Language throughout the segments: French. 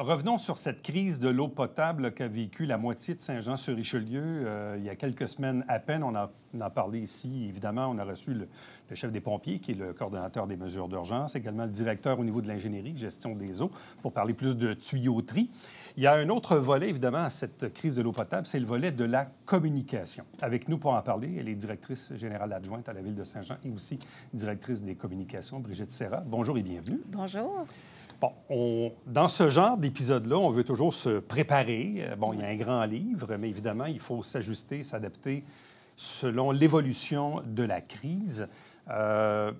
Revenons sur cette crise de l'eau potable qu'a vécu la moitié de Saint-Jean-sur-Richelieu euh, il y a quelques semaines à peine. On, a, a parlé ici, évidemment, on a reçu le, le, chef des pompiers, qui est le coordonnateur des mesures d'urgence, également le directeur au niveau de l'ingénierie, gestion des eaux, pour parler plus de tuyauterie. Il y a un autre volet, évidemment, à cette crise de l'eau potable, c'est le volet de la communication. Avec nous pour en parler, elle est directrice générale adjointe à la ville de Saint-Jean et aussi directrice des communications, Brigitte Serra. Bonjour et bienvenue. Bonjour. Bon, dans ce genre d'épisode-là, on veut toujours se préparer. Euh, bon, il y a un grand livre, mais évidemment, il faut s'ajuster, s'adapter selon l'évolution de la crise. Euh,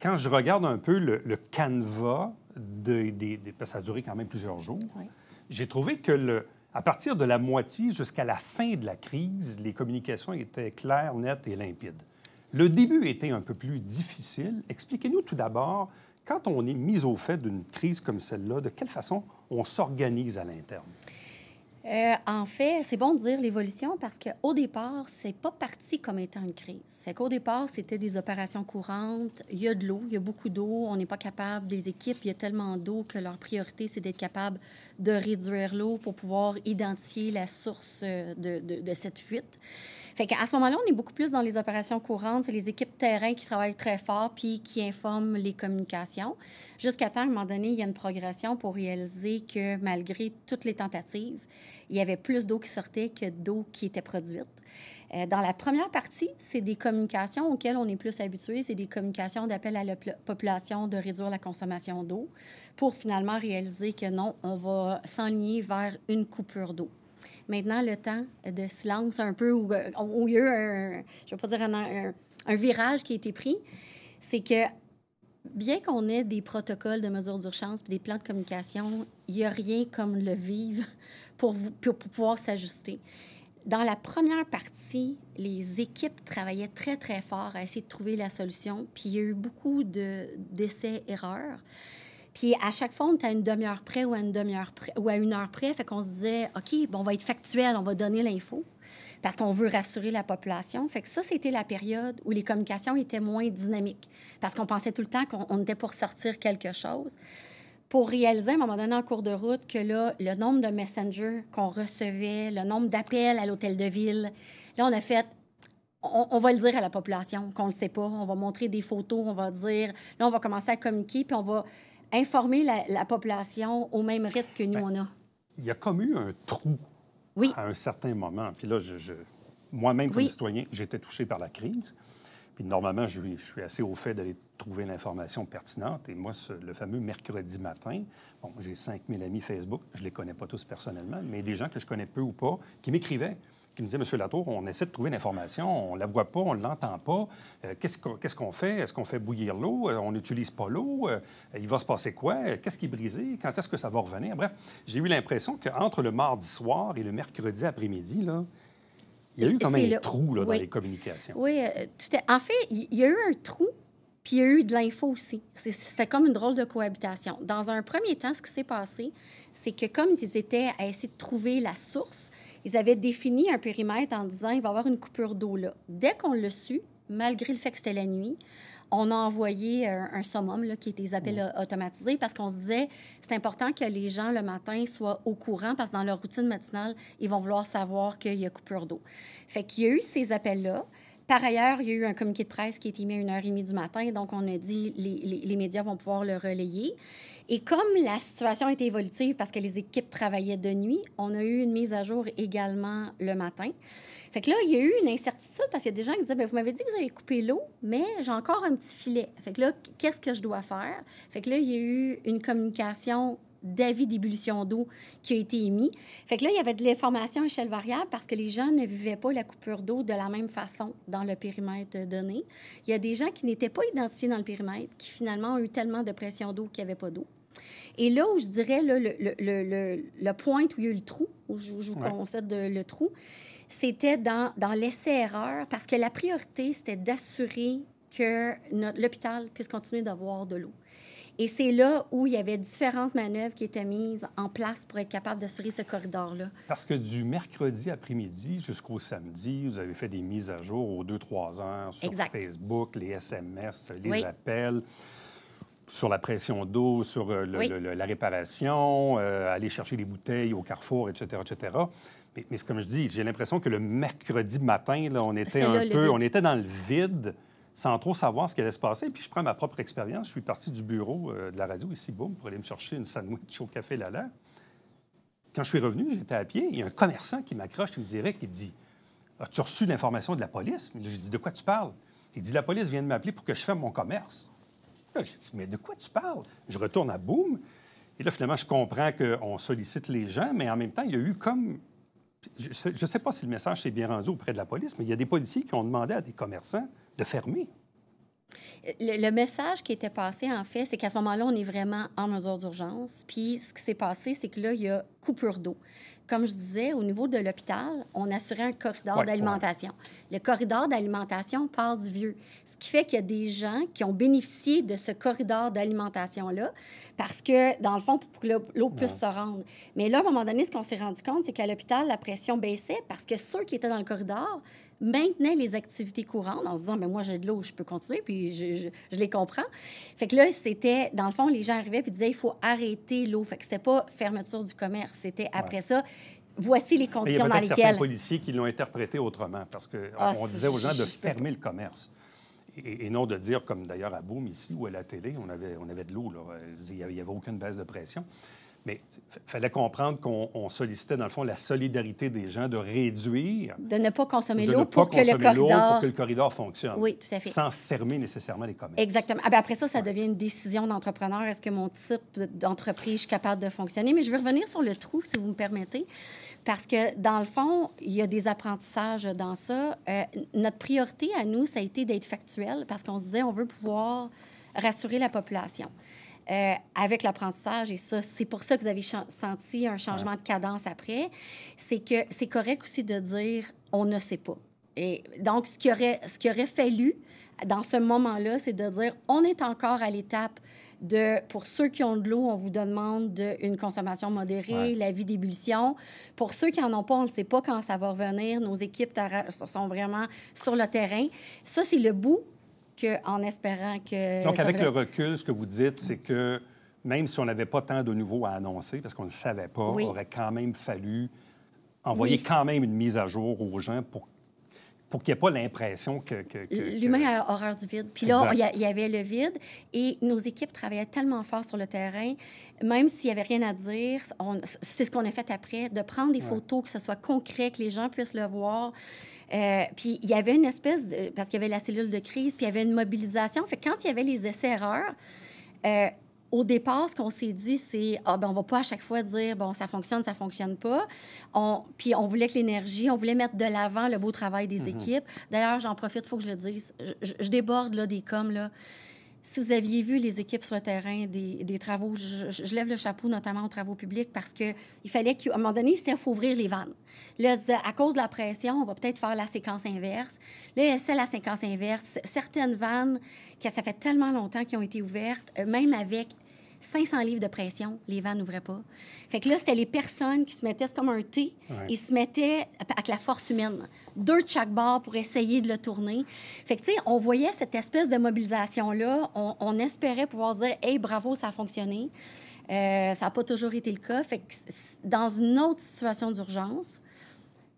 quand je regarde un peu le, canevas, ça a duré quand même plusieurs jours, j'ai trouvé que le, à partir de la moitié jusqu'à la fin de la crise, les communications étaient claires, nettes et limpides. Le début était un peu plus difficile. Expliquez-nous tout d'abord quand on est mis au fait d'une crise comme celle-là, de quelle façon on s'organise à l'interne? Euh, en fait, c'est bon de dire l'évolution parce qu'au départ, c'est pas parti comme étant une crise. Au qu'au départ, c'était des opérations courantes. Il y a de l'eau, il y a beaucoup d'eau. On n'est pas capable, des équipes, il y a tellement d'eau que leur priorité, c'est d'être capable de réduire l'eau pour pouvoir identifier la source euh, de, de cette fuite. Fait ce moment-là, on est beaucoup plus dans les opérations courantes. C'est les équipes terrain qui travaillent très fort puis qui informent les communications. Jusqu'à temps, à un moment donné, il y a une progression pour réaliser que malgré toutes les tentatives, il y avait plus d'eau qui sortait que d'eau qui était produite. Euh, dans la première partie, c'est des communications auxquelles on est plus habitué. C'est des communications d'appel à la population de réduire la consommation d'eau pour finalement réaliser que non, on va s'enligner vers une coupure d'eau. Maintenant, le temps de silence un peu, où, il y a eu un, je vais pas dire un, virage qui a été pris, c'est que bien qu'on ait des protocoles de mesures d'urgence puis des plans de communication, il n'y a rien comme le vivre pour, pour, pouvoir s'ajuster. Dans la première partie, les équipes travaillaient très, très fort à essayer de trouver la solution. Puis il y a eu beaucoup d'essais-erreurs. Puis à chaque fois, on était à une demi-heure près ou à une demi-heure ou à une heure près. Fait qu'on se disait, OK, bon, on va être factuel, on va donner l'info parce qu'on veut rassurer la population. Fait que ça, c'était la période où les communications étaient moins dynamiques parce qu'on pensait tout le temps qu'on était pour sortir quelque chose. Pour réaliser à un moment donné en cours de route que là, le nombre de messengers qu'on recevait, le nombre d'appels à l'hôtel de ville, là, on a fait on, on, va le dire à la population qu'on ne le sait pas. On va montrer des photos, on va dire, là, on va commencer à communiquer, puis on va informer la, population au même rythme que nous, ben, on a. Il y a comme eu un trou oui. à un certain moment. Puis là, je, moi-même, comme citoyen, j'étais touché par la crise. Puis normalement, je, je, suis assez au fait d'aller trouver l'information pertinente. Et moi, le fameux mercredi matin, bon, j'ai 5000 amis Facebook, je ne les connais pas tous personnellement, mais des gens que je connais peu ou pas, qui m'écrivaient qui me disait, Monsieur Latour, on essaie de trouver l'information, on ne la voit pas, on ne l'entend pas. Euh, qu'est-ce qu'on fait? Est-ce qu'on fait bouillir l'eau? Euh, on n'utilise pas l'eau? Euh, il va se passer quoi? Qu'est-ce qui est brisé? Quand est-ce que ça va revenir? Bref, j'ai eu l'impression qu'entre le mardi soir et le mercredi après-midi, là, il y a eu quand même un trou dans les communications. Oui, En fait, il y a eu un trou, puis il y a eu de l'info aussi. C'est comme une drôle de cohabitation. Dans un premier temps, ce qui s'est passé, c'est que comme ils étaient à essayer de trouver la source, ils avaient défini un périmètre en disant il va y avoir une coupure d'eau là. Dès qu'on le su, malgré le fait que c'était la nuit, on a envoyé euh, un, summum qui était des appels euh, automatisés parce qu'on se disait c'est important que les gens le matin soient au courant parce que dans leur routine matinale, ils vont vouloir savoir qu'il y a coupure d'eau. Fait qu'il y a eu ces appels-là. Par ailleurs, il y a eu un communiqué de presse qui a été mis à 1h30 du matin, donc on a dit les, les médias vont pouvoir le relayer. Et comme la situation était évolutive parce que les équipes travaillaient de nuit, on a eu une mise à jour également le matin. Fait que là, il y a eu une incertitude parce qu'il y a des gens qui disaient, ben, vous m'avez dit que vous avez coupé l'eau, mais j'ai encore un petit filet. Fait que là, qu'est-ce que je dois faire? Fait que là, il y a eu une communication d'avis d'ébullition d'eau qui a été émis. Fait que là, il y avait de l'information à échelle variable parce que les gens ne vivaient pas la coupure d'eau de la même façon dans le périmètre donné. Il y a des gens qui n'étaient pas identifiés dans le périmètre, qui finalement ont eu tellement de pression d'eau qu'il n'y avait pas d'eau. Et là où je dirais le, le, le, le, point où il y a eu le trou, où je, vous concède le trou, c'était dans, dans l'essai-erreur, parce que la priorité, c'était d'assurer que l'hôpital puisse continuer d'avoir de l'eau. Et c'est là où il y avait différentes manœuvres qui étaient mises en place pour être capable d'assurer ce corridor-là. Parce que du mercredi après-midi jusqu'au samedi, vous avez fait des mises à jour aux 2-3 heures sur Facebook, les SMS, les oui. appels sur la pression d'eau, sur euh, la réparation, euh, aller chercher les bouteilles au carrefour, etc., etc. Mais, comme je dis, j'ai l'impression que le mercredi matin, on était un peu, on était dans le vide sans trop savoir ce qui allait se passer. Puis je prends ma propre expérience. Je suis parti du bureau euh, de la radio ici, boum, pour aller me chercher une sandwich au café Lala. Quand je suis revenu, j'étais à pied. Il y a un commerçant qui m'accroche, qui me dirait, qui dit As-tu reçu l'information de la police J'ai dit De quoi tu parles Il dit La police vient de m'appeler pour que je ferme mon commerce je mais de quoi tu parles? Je retourne à Boom. Et là, finalement, je comprends qu'on sollicite les gens, mais en même temps, il y a eu comme. Je ne sais, pas si le message s'est bien rendu auprès de la police, mais il y a des policiers qui ont demandé à des commerçants de fermer. Le, le, message qui était passé, en fait, c'est qu'à ce moment-là, on est vraiment en mesure d'urgence. Puis ce qui s'est passé, c'est que là, il y a coupure d'eau. Comme je disais, au niveau de l'hôpital, on assurait un corridor d'alimentation. Le corridor d'alimentation passe du vieux, ce qui fait qu'il y a des gens qui ont bénéficié de ce corridor d'alimentation-là parce que, dans le fond, pour que l'eau puisse se rendre. Mais là, à un moment donné, ce qu'on s'est rendu compte, c'est qu'à l'hôpital, la pression baissait parce que ceux qui étaient dans le corridor maintenaient les activités courantes en se disant, mais ben, moi, j'ai de l'eau, je peux continuer, puis je, je, les comprends. Fait que là, c'était, dans le fond, les gens arrivaient puis disaient, il faut arrêter l'eau. Fait que c'était pas fermeture du commerce. C'était après ça voici les conditions dans lesquelles. Il y a certains policiers qui l'ont interprété autrement, parce qu'on ah, on disait aux gens de fermer le commerce. Et, non de dire, comme d'ailleurs à Boom ici ou à la télé, on avait, on avait de l'eau, euh, il n'y avait, avait, aucune baisse de pression. Mais il fallait comprendre qu'on sollicitait, dans le fond, la solidarité des gens de réduire. De ne pas consommer l'eau pour, que le corridor... pour que le corridor fonctionne. Oui, tout à fait. Sans fermer nécessairement les commerces. Exactement. Ah ben, après ça, ça devient une décision d'entrepreneur. Est-ce que mon type d'entreprise, je suis capable de fonctionner? Mais je veux revenir sur le trou, si vous me permettez. Parce que, dans le fond, il y a des apprentissages dans ça. Euh, notre priorité à nous, ça a été d'être factuel parce qu'on se disait, on veut pouvoir rassurer la population. Euh, avec l'apprentissage, et ça, c'est pour ça que vous avez senti un changement de cadence après, c'est que c'est correct aussi de dire on ne sait pas. Et donc, ce qu'il aurait, ce qui aurait fallu dans ce moment-là, c'est de dire on est encore à l'étape de, pour ceux qui ont de l'eau, on vous demande de, une consommation modérée, la vie d'ébullition. Pour ceux qui n'en ont pas, on ne sait pas quand ça va revenir. Nos équipes sont vraiment sur le terrain. Ça, c'est le bout espérant que... Donc, avec le recul, ce que vous dites, c'est que même si on n'avait pas tant de nouveaux à annoncer, parce qu'on ne le savait pas, il aurait quand même fallu envoyer quand même une mise à jour aux gens pour pour qu'il n'y ait pas l'impression que... L'humain a horreur du vide. Puis là, il y, avait le vide et nos équipes travaillaient tellement fort sur le terrain, même s'il n'y avait rien à dire, c'est ce qu'on a fait après, de prendre des photos, que ce soit concret, que les gens puissent le voir. Euh, puis il y avait une espèce, de, parce qu'il y avait la cellule de crise, puis il y avait une mobilisation. Fait que quand il y avait les essais-erreurs, euh, au départ, ce qu'on s'est dit, c'est ah, ben, on va pas à chaque fois dire bon, ça fonctionne, ça fonctionne pas. On, puis on voulait que l'énergie, on voulait mettre de l'avant le beau travail des mhm. équipes. D'ailleurs, j'en profite, il faut que je le dise. Je, déborde là, des coms. Là si vous aviez vu les équipes sur le terrain des, travaux, je, lève le chapeau notamment aux travaux publics parce qu'il fallait qu'à un moment donné, il faut ouvrir les vannes. Là, à cause de la pression, on va peut-être faire la séquence inverse. Là, c'est la séquence inverse. Certaines vannes, que ça fait tellement longtemps qu'elles ont été ouvertes, euh, même avec 500 livres de pression, les vents n'ouvraient pas. Fait que là, c'était les personnes qui se mettaient, comme un thé, ils se mettaient avec la force humaine, deux de chaque bord pour essayer de le tourner. Fait que, tu sais, on voyait cette espèce de mobilisation-là. On, espérait pouvoir dire, hey, bravo, ça a fonctionné. Euh, ça n'a pas toujours été le cas. Fait que dans une autre situation d'urgence,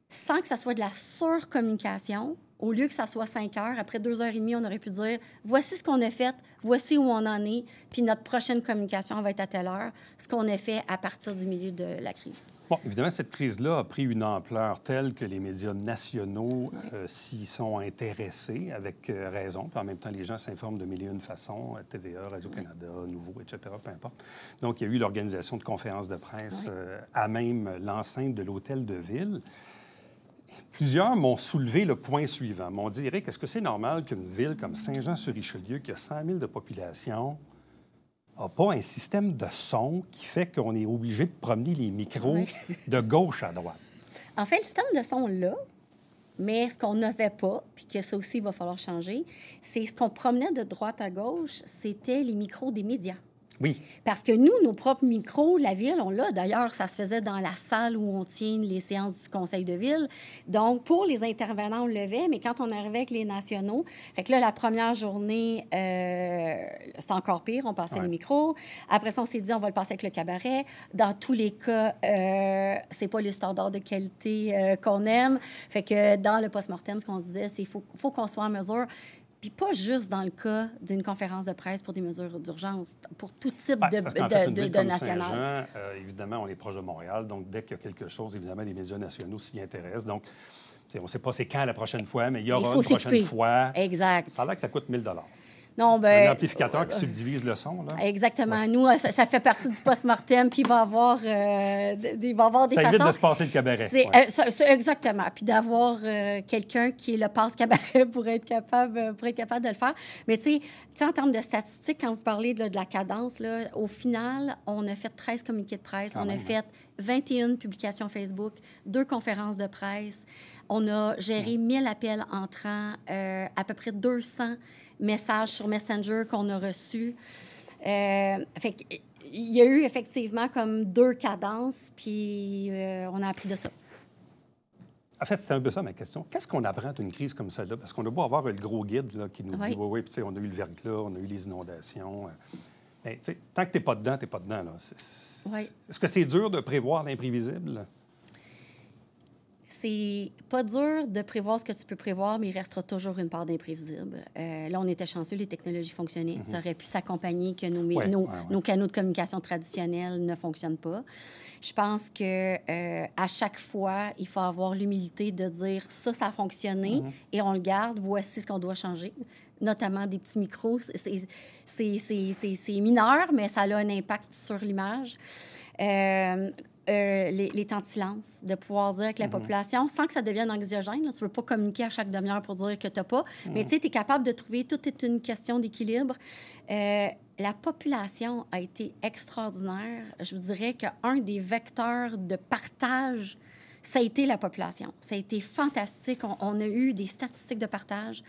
sans que ça soit de la surcommunication, au lieu que ça soit 5 heures, après 2 heures et demie, on aurait pu dire voici ce qu'on a fait, voici où on en est, puis notre prochaine communication va être à telle heure, ce qu'on a fait à partir du milieu de la crise. Bon, évidemment, cette crise-là a pris une ampleur telle que les médias nationaux euh, s'y sont intéressés avec euh, raison. en même temps, les gens s'informent de mille de façons, euh, TVA, Radio-Canada, Nouveau, etc., peu importe. Donc, il y a eu l'organisation de conférences de presse à même l'enceinte de l'hôtel de ville. Plusieurs m'ont soulevé le point suivant, m'ont dit, Rick, est-ce que c'est normal qu'une ville comme Saint-Jean-sur-Richelieu, qui a 100 000 de population, n'a pas un système de son qui fait qu'on est obligé de promener les micros de gauche à droite? En fait, le système de son là, mais ce qu'on ne fait pas, puis que ça aussi va falloir changer, c'est ce qu'on promenait de droite à gauche, c'était les micros des médias. Oui. Parce que nous, nos propres micros, la ville, on l'a. D'ailleurs, ça se faisait dans la salle où on tient les séances du conseil de ville. Donc, pour les intervenants, on levait, mais quand on arrivait avec les nationaux, fait que là, la première journée, euh, c'est encore pire, on passait les micros. Après ça, on s'est dit, on va le passer avec le cabaret. Dans tous les cas, euh, c'est pas le standard de qualité euh, qu'on aime. Fait que dans le post-mortem, ce qu'on se disait, c'est qu'il faut, faut qu'on soit en mesure puis pas juste dans le cas d'une conférence de presse pour des mesures d'urgence, pour tout type de, de, national. Euh, évidemment, on est proche de Montréal, donc dès qu'il y a quelque chose, évidemment, les médias nationaux s'y intéressent. Donc, on ne sait pas c'est quand la prochaine fois, mais il y aura une prochaine fois. Exact. Ça a que ça coûte 1000 non, un ben, amplificateur qui euh, subdivise le son. Là. Exactement. Nous, euh, ça, fait partie du post-mortem, puis il va y avoir, euh, avoir des ça façons... Ça évite de se passer le cabaret. exactement. Puis d'avoir quelqu'un qui est le passe-cabaret pour, être capable, pour être capable de le faire. Mais tu sais, en termes de statistiques, quand vous parlez de, la cadence, là, au final, on a fait 13 communiqués de presse, on a hein. fait 21 publications Facebook, deux conférences de presse. On a géré 1000 appels entrants, à peu près 200 messages sur Messenger qu'on a reçus. Euh, il y a eu effectivement comme deux cadences, puis euh, on a appris de ça. En fait, c'est un peu ça ma question. Qu'est-ce qu'on apprend d'une crise comme celle-là? Parce qu'on a beau avoir le gros guide là, qui nous dit Oui, oui, on a eu le verglas, on a eu les inondations. Euh. Ben, tant que tu n'es pas dedans, tu n'es pas dedans. Est-ce que c'est dur de prévoir l'imprévisible? c'est pas dur de prévoir ce que tu peux prévoir, mais il restera toujours une part d'imprévisible. Euh, là, on était chanceux, les technologies fonctionnaient. Mhm. Ça aurait pu s'accompagner que nos, canaux de communication traditionnels ne fonctionnent pas. Je pense que euh, à chaque fois, il faut avoir l'humilité de dire ça, ça a fonctionné mhm. et on le garde. Voici ce qu'on doit changer notamment des petits micros. C'est mineur, mais ça a un impact sur l'image. Euh, euh, les, les, temps de silence, de pouvoir dire que la mhm. population, sans que ça devienne anxiogène, tu ne veux pas communiquer à chaque demi-heure pour dire que tu n'as pas, mhm. mais tu es capable de trouver, tout est une question d'équilibre. Euh, la population a été extraordinaire. Je vous dirais qu'un des vecteurs de partage ça a été la population. Ça a été fantastique. On, a eu des statistiques de partage.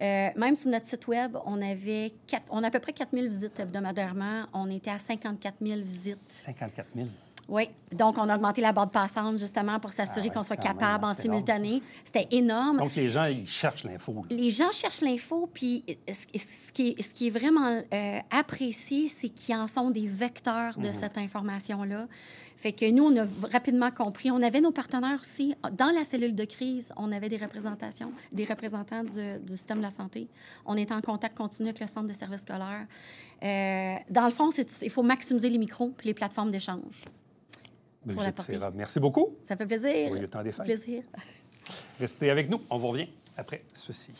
Euh, même sur notre site web, on avait on a à peu près 4 000 visites hebdomadairement. On était à 54 000 visites. 54 000? Oui. Donc, on a augmenté la bande passante, justement, pour s'assurer ah qu'on soit capable en simultané. C'était énorme. Donc, les gens, ils cherchent l'info. Les gens cherchent l'info, puis euh, ce qui est, ce qui est vraiment euh, apprécié, c'est qu'ils en sont des vecteurs de mhm. cette information-là. Fait que nous, on a rapidement compris. On avait nos partenaires aussi. Dans la cellule de crise, on avait des représentations, des représentants du, système de la santé. On était en contact continu avec le centre de services scolaires. Euh, dans le fond, il faut maximiser les micros puis les plateformes d'échange. Merci beaucoup. Ça fait plaisir. plaisir. Restez avec nous. On vous revient après ceci.